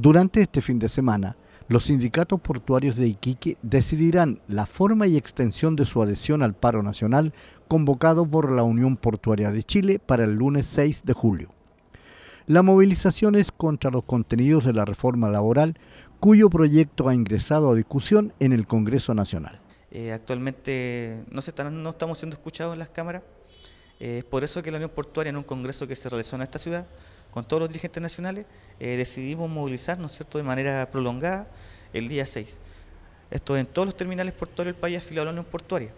Durante este fin de semana, los sindicatos portuarios de Iquique decidirán la forma y extensión de su adhesión al paro nacional convocado por la Unión Portuaria de Chile para el lunes 6 de julio. La movilización es contra los contenidos de la reforma laboral, cuyo proyecto ha ingresado a discusión en el Congreso Nacional. Eh, actualmente no, no estamos siendo escuchados en las cámaras. Eh, es por eso que la Unión Portuaria, en un congreso que se realizó en esta ciudad, con todos los dirigentes nacionales, eh, decidimos movilizarnos ¿cierto? de manera prolongada el día 6. Esto en todos los terminales portuarios del país afiliado a la Unión Portuaria.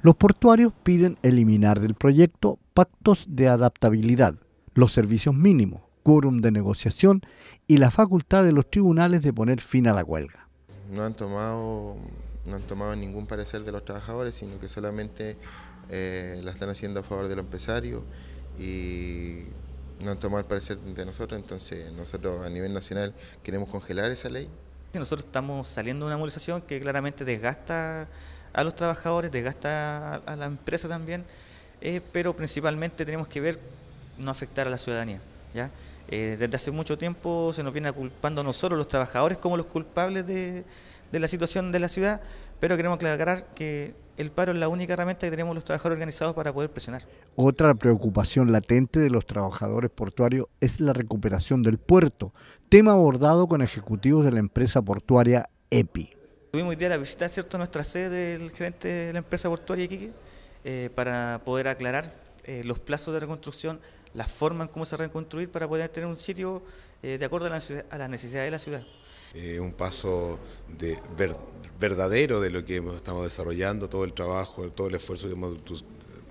Los portuarios piden eliminar del proyecto pactos de adaptabilidad, los servicios mínimos, quórum de negociación y la facultad de los tribunales de poner fin a la huelga. No han tomado, no han tomado ningún parecer de los trabajadores, sino que solamente eh, la están haciendo a favor de los empresarios y no han tomado el parecer de nosotros, entonces nosotros a nivel nacional queremos congelar esa ley. Nosotros estamos saliendo de una movilización que claramente desgasta a los trabajadores, desgasta a la empresa también, eh, pero principalmente tenemos que ver no afectar a la ciudadanía. Eh, desde hace mucho tiempo se nos viene culpando a nosotros los trabajadores como los culpables de, la situación de la ciudad, pero queremos aclarar que el paro es la única herramienta que tenemos los trabajadores organizados para poder presionar. Otra preocupación latente de los trabajadores portuarios es la recuperación del puerto, tema abordado con ejecutivos de la empresa portuaria EPI. Tuvimos idea la visita ¿cierto? nuestra sede del gerente de la empresa portuaria Iquique eh, para poder aclarar eh, los plazos de reconstrucción la forma en cómo se reconstruir para poder tener un sitio eh, de acuerdo a, las necesidades de la ciudad. Eh, un paso de verdadero de lo que hemos, estamos desarrollando, todo el trabajo, todo el esfuerzo que hemos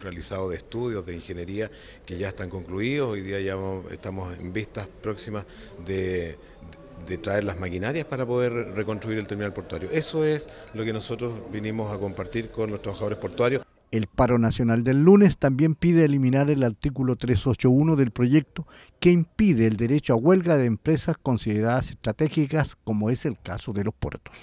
realizado de estudios de ingeniería que ya están concluidos. Hoy día ya estamos en vistas próximas de, de traer las maquinarias para poder reconstruir el terminal portuario. Eso es lo que nosotros vinimos a compartir con los trabajadores portuarios. El paro nacional del lunes también pide eliminar el artículo 381 del proyecto que impide el derecho a huelga de empresas consideradas estratégicas como es el caso de los puertos.